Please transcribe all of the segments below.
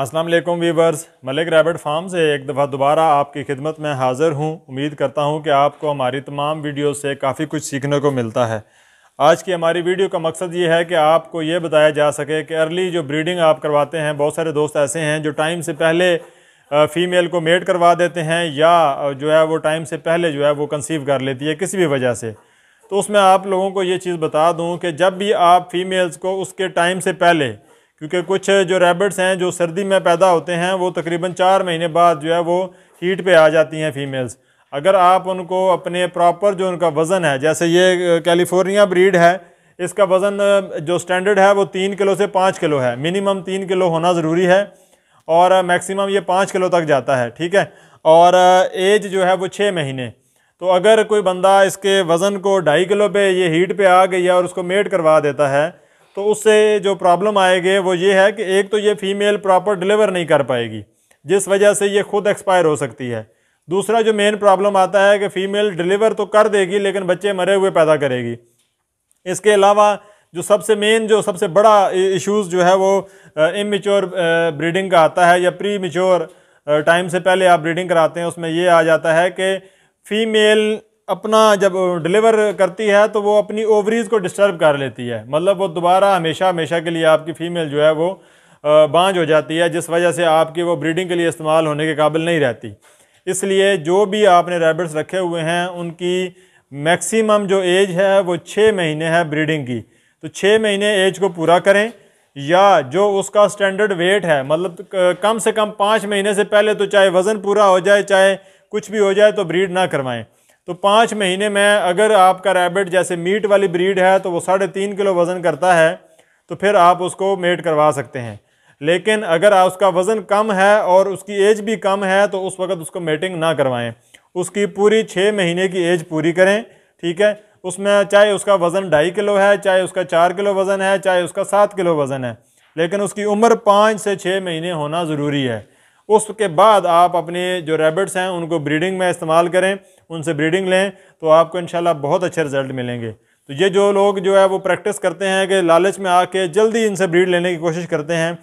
अस्सलाम वालेकुम viewers Malik rabbit farm से एक दफ़ा दोबारा आपकी खिदमत में हाज़िर हूँ उम्मीद करता हूँ कि आपको हमारी तमाम वीडियो से काफ़ी कुछ सीखने को मिलता है आज की हमारी वीडियो का मकसद ये है कि आपको ये बताया जा सके कि अर्ली जो ब्रीडिंग आप करवाते हैं बहुत सारे दोस्त ऐसे हैं जो टाइम से पहले फ़ीमेल को मेट करवा देते हैं या जो है वो टाइम से पहले जो है वो कंसीव कर लेती है किसी भी वजह से तो उसमें आप लोगों को ये चीज़ बता दूँ कि जब भी आप फीमेल्स को उसके टाइम से पहले क्योंकि कुछ जो रैबिट्स हैं जो सर्दी में पैदा होते हैं वो तकरीबन चार महीने बाद जो है वो हीट पे आ जाती हैं फीमेल्स अगर आप उनको अपने प्रॉपर जो उनका वज़न है जैसे ये कैलिफोर्निया ब्रीड है इसका वज़न जो स्टैंडर्ड है वो तीन किलो से पाँच किलो है मिनिमम तीन किलो होना ज़रूरी है और मैक्सिमम ये पाँच किलो तक जाता है ठीक है और एज जो है वो छः महीने तो अगर कोई बंदा इसके वज़न को ढाई किलो पे ये हीट पे आ गई है और उसको मेट करवा देता है तो उससे जो प्रॉब्लम आएगी वो ये है कि एक तो ये फीमेल प्रॉपर डिलीवर नहीं कर पाएगी जिस वजह से ये खुद एक्सपायर हो सकती है दूसरा जो मेन प्रॉब्लम आता है कि फ़ीमेल डिलीवर तो कर देगी लेकिन बच्चे मरे हुए पैदा करेगी इसके अलावा जो सबसे मेन जो सबसे बड़ा इश्यूज़ जो है वो इमेच्योर ब्रीडिंग का आता है या प्री मेच्योर टाइम से पहले आप ब्रीडिंग कराते हैं उसमें ये आ जाता है कि फ़ीमेल अपना जब डिलीवर करती है तो वो अपनी ओवरीज को डिस्टर्ब कर लेती है मतलब वो दोबारा हमेशा हमेशा के लिए आपकी फ़ीमेल जो है वो बांझ हो जाती है जिस वजह से आपकी वो ब्रीडिंग के लिए इस्तेमाल होने के काबिल नहीं रहती इसलिए जो भी आपने रैबिट्स रखे हुए हैं उनकी मैक्सिमम जो एज है वो छः महीने है ब्रीडिंग की तो छः महीने एज को पूरा करें या जो उसका स्टैंडर्ड वेट है मतलब कम से कम पाँच महीने से पहले तो चाहे वज़न पूरा हो जाए चाहे कुछ भी हो जाए तो ब्रीड ना करवाएं तो पाँच महीने में अगर आपका रैबिट जैसे मीट वाली ब्रीड है तो वो साढ़े तीन किलो वज़न करता है तो फिर आप उसको मेट करवा सकते हैं लेकिन अगर आप उसका वज़न कम है और उसकी एज भी कम है तो उस वक्त उसको मेटिंग ना करवाएं उसकी पूरी छः महीने की एज पूरी करें ठीक है उसमें चाहे उसका वज़न ढाई किलो है चाहे उसका चार किलो वज़न है चाहे उसका सात किलो वज़न है लेकिन उसकी उम्र पाँच से छः महीने होना ज़रूरी है उसके बाद आप अपने जो रैबिट्स हैं उनको ब्रीडिंग में इस्तेमाल करें उनसे ब्रीडिंग लें तो आपको इन बहुत अच्छे रिजल्ट मिलेंगे तो ये जो लोग जो है वो प्रैक्टिस करते हैं कि लालच में आके जल्दी इनसे ब्रीड लेने की कोशिश करते हैं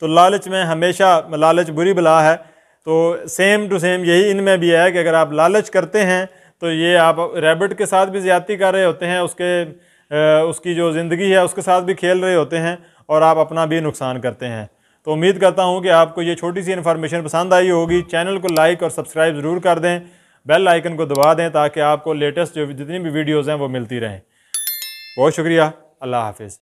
तो लालच में हमेशा लालच बुरी बला है तो सेम टू सेम यही इनमें भी है कि अगर आप लालच करते हैं तो ये आप रैबिट के साथ भी ज़्यादती कर रहे होते हैं उसके उसकी जो ज़िंदगी है उसके साथ भी खेल रहे होते हैं और आप अपना भी नुकसान करते हैं तो उम्मीद करता हूँ कि आपको ये छोटी सी इन्फॉर्मेशन पसंद आई होगी चैनल को लाइक और सब्सक्राइब ज़रूर कर दें बेल आइकन को दबा दें ताकि आपको लेटेस्ट जो जितनी भी वीडियोज़ हैं वो मिलती रहें बहुत शुक्रिया अल्लाह हाफिज़